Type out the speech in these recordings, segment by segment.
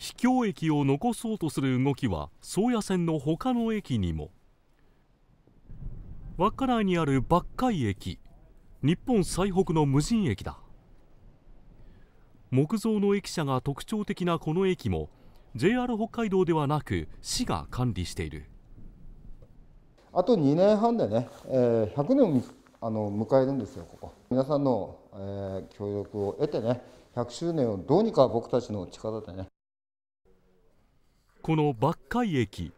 秘境駅を残そうとする動きは宗谷線の他の駅にも稚内にある幕海駅日本最北の無人駅だ木造の駅舎が特徴的なこの駅も JR 北海道ではなく市が管理しているあと2年半でね、えー、100年をあの迎えるんですよここ皆さんの、えー、協力を得てね100周年をどうにか僕たちの力でねこの抜海駅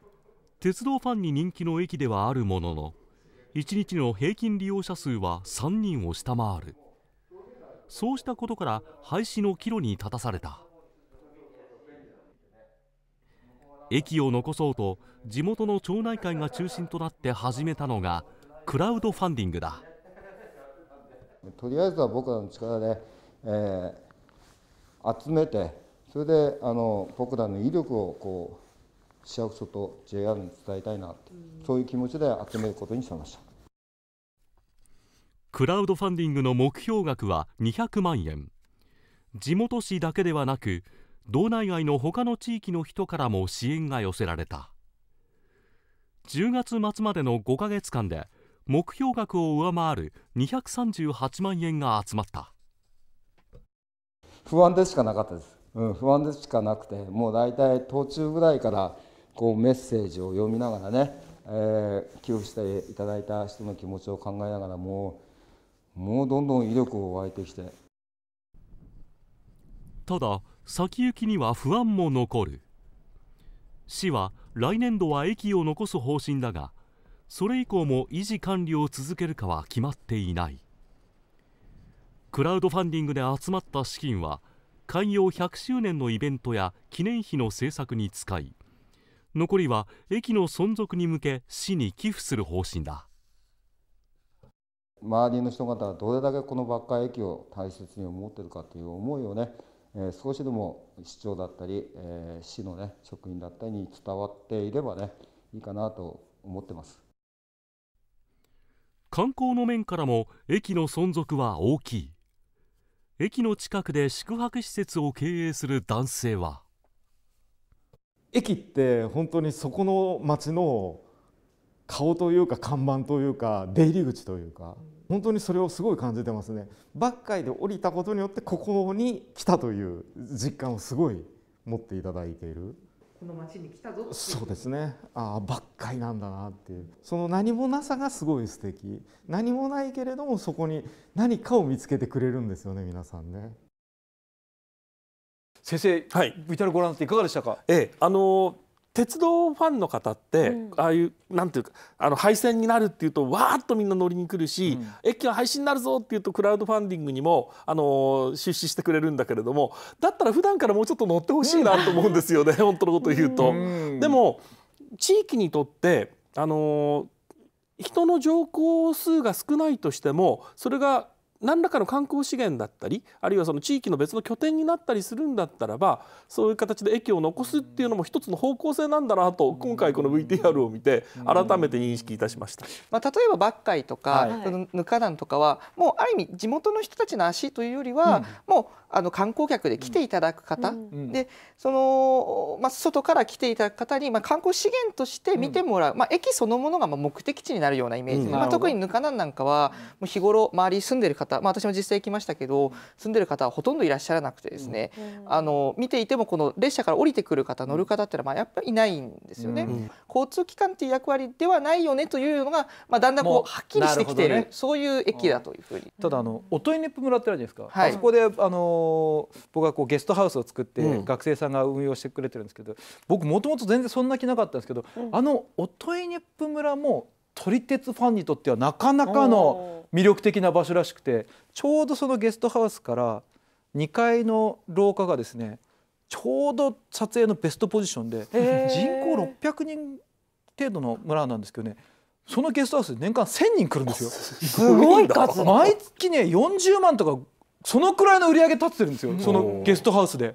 鉄道ファンに人気の駅ではあるものの1日の平均利用者数は3人を下回るそうしたことから廃止の岐路に立たされた駅を残そうと地元の町内会が中心となって始めたのがクラウドファンディングだとりあえずは僕らの力で、えー、集めてそれであの僕らの威力をこう市役所と JR に伝えたいなって、そういう気持ちで集めることにしましたクラウドファンディングの目標額は200万円地元市だけではなく道内外の他の地域の人からも支援が寄せられた10月末までの5か月間で目標額を上回る238万円が集まった不安でしかなかったですうん、不安でしかなくてもう大体途中ぐらいからこうメッセージを読みながらね、えー、寄付していただいた人の気持ちを考えながらもうもうどんどん威力を湧いてきてただ先行きには不安も残る市は来年度は駅を残す方針だがそれ以降も維持管理を続けるかは決まっていないクラウドファンディングで集まった資金は開業100周年のイベントや記念碑の制作に使い残りは駅の存続に向け市に寄付する方針だ周りの人方はどれだけこのばっか駅を大切に思ってるかという思いをね、えー、少しでも市長だったり、えー、市の、ね、職員だったりに伝わっていればねいいかなと思ってます観光の面からも駅の存続は大きい。駅の近くで宿泊施設を経営する男性は駅って本当にそこの町の顔というか看板というか出入り口というか本当にそれをすごい感じてますねバッカイで降りたことによってここに来たという実感をすごい持っていただいている。この町に来たぞそうですねああばっかりなんだなっていうその何もなさがすごい素敵何もないけれどもそこに何かを見つけてくれるんですよね皆さんね。先生、はい、VTR ご覧になっていかがでしたか、ええ、あのー鉄道ファンの方って、うん、ああいうなんていうかあの廃線になるっていうとわーっとみんな乗りに来るし、うん、駅が廃止になるぞっていうとクラウドファンディングにも、あのー、出資してくれるんだけれどもだったら普段からもうちょっと乗ってほしいなと思うんですよね、うん、本当のこと言うと。でも地域にとって、あのー、人の乗降数が少ないとしてもそれが何らかの観光資源だったりあるいはその地域の別の拠点になったりするんだったらばそういう形で駅を残すっていうのも一つの方向性なんだなと今回この VTR を見て改めて認識いたしました、まあ、例えばばっかイとか、はい、ぬか団とかはもうある意味地元の人たちの足というよりは、うん、もうあの観光客で来ていただく方、うん、でその、まあ、外から来ていただく方に、まあ、観光資源として見てもらう、うん、まあ、駅そのものがまあ目的地になるようなイメージで、まあ、特にぬか団なんかはもう日頃周り住んでる方方、まあ、私も実際行きましたけど住んでる方はほとんどいらっしゃらなくてですね、あの見ていてもこの列車から降りてくる方乗る方ってのはまあやっぱりいないんですよね。交通機関っていう役割ではないよねというのが、まあ、だんだんこうはっきりしてきている、ね、そういう駅だというふうに。ただあの音にね村ってあるじゃないですか、はい、あそこであのー、僕はこうゲストハウスを作って学生さんが運用してくれてるんですけど、僕もともと全然そんな気なかったんですけど、あの音にね村も撮り鉄ファンにとってはなかなかの魅力的な場所らしくてちょうどそのゲストハウスから2階の廊下がですねちょうど撮影のベストポジションで人口600人程度の村なんですけどねそのゲストハウス年間1000人来るんですよ。すごい数毎月ね40万とかそのくらいの売り上げ立ってるんですよそのゲストハウスで。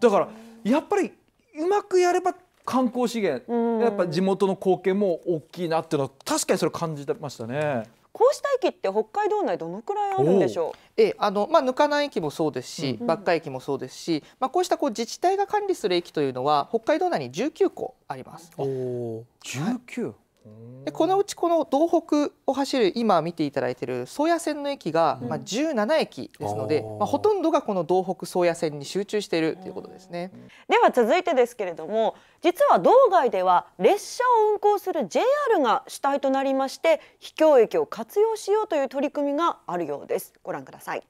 だからやっぱりうまくやれば観光資源やっぱ地元の貢献も大きいなっていうのは確かにそれ感じてましたね。こうした駅って北海道内どのくらいあるんでしょう。えあのまあ、ぬかな駅もそうですし、ばっか駅もそうですし、まあ、こうしたこう自治体が管理する駅というのは北海道内に19個あります。お19、はいでこのうちこの道北を走る今見ていただいている宗谷線の駅が、まあ、17駅ですので、まあ、ほとんどがこの道北宗谷線に集中しているということですね、うん、では続いてですけれども実は道外では列車を運行する JR が主体となりまして秘境駅を活用しようという取り組みがあるようですご覧ください。